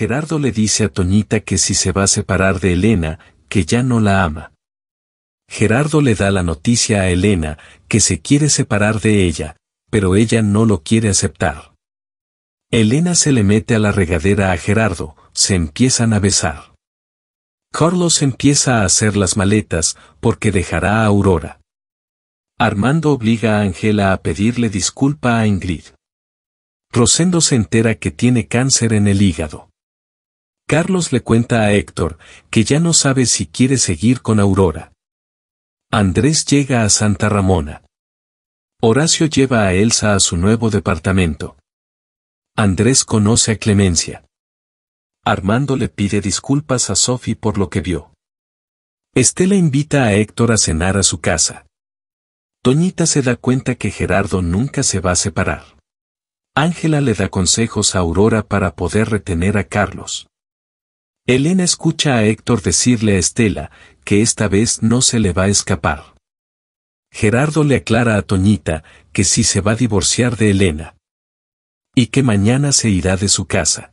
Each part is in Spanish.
Gerardo le dice a Toñita que si se va a separar de Elena, que ya no la ama. Gerardo le da la noticia a Elena, que se quiere separar de ella, pero ella no lo quiere aceptar. Elena se le mete a la regadera a Gerardo, se empiezan a besar. Carlos empieza a hacer las maletas porque dejará a Aurora. Armando obliga a Angela a pedirle disculpa a Ingrid. Rosendo se entera que tiene cáncer en el hígado. Carlos le cuenta a Héctor, que ya no sabe si quiere seguir con Aurora. Andrés llega a Santa Ramona. Horacio lleva a Elsa a su nuevo departamento. Andrés conoce a Clemencia. Armando le pide disculpas a Sophie por lo que vio. Estela invita a Héctor a cenar a su casa. Toñita se da cuenta que Gerardo nunca se va a separar. Ángela le da consejos a Aurora para poder retener a Carlos. Elena escucha a Héctor decirle a Estela que esta vez no se le va a escapar. Gerardo le aclara a Toñita que si se va a divorciar de Elena. Y que mañana se irá de su casa.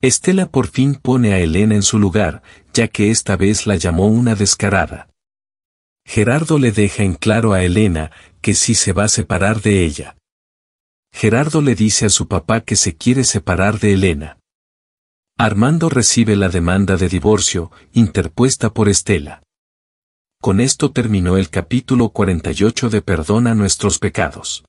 Estela por fin pone a Elena en su lugar, ya que esta vez la llamó una descarada. Gerardo le deja en claro a Elena que sí se va a separar de ella. Gerardo le dice a su papá que se quiere separar de Elena. Armando recibe la demanda de divorcio, interpuesta por Estela. Con esto terminó el capítulo 48 de Perdona nuestros pecados.